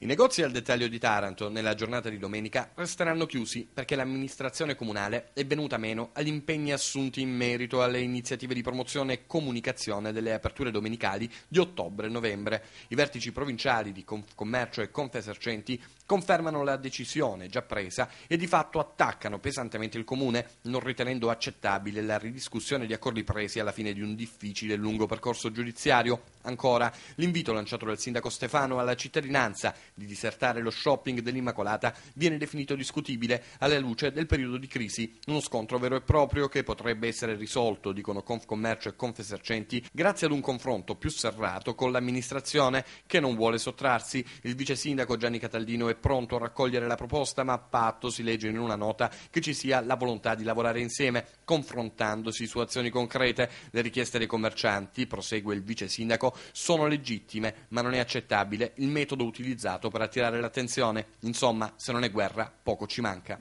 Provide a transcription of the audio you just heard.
I negozi al dettaglio di Taranto, nella giornata di domenica, resteranno chiusi perché l'amministrazione comunale è venuta meno agli impegni assunti in merito alle iniziative di promozione e comunicazione delle aperture domenicali di ottobre e novembre. I vertici provinciali di Commercio e Confesercenti confermano la decisione già presa e di fatto attaccano pesantemente il Comune, non ritenendo accettabile la ridiscussione di accordi presi alla fine di un difficile e lungo percorso giudiziario Ancora, l'invito lanciato dal sindaco Stefano alla cittadinanza di disertare lo shopping dell'Immacolata viene definito discutibile alla luce del periodo di crisi, uno scontro vero e proprio che potrebbe essere risolto, dicono Confcommercio e Confesercenti, grazie ad un confronto più serrato con l'amministrazione che non vuole sottrarsi. Il vice sindaco Gianni Cataldino è pronto a raccogliere la proposta, ma a patto si legge in una nota che ci sia la volontà di lavorare insieme, confrontandosi su azioni concrete. Le richieste dei commercianti, prosegue il vice sindaco, sono legittime, ma non è accettabile il metodo utilizzato per attirare l'attenzione. Insomma, se non è guerra, poco ci manca.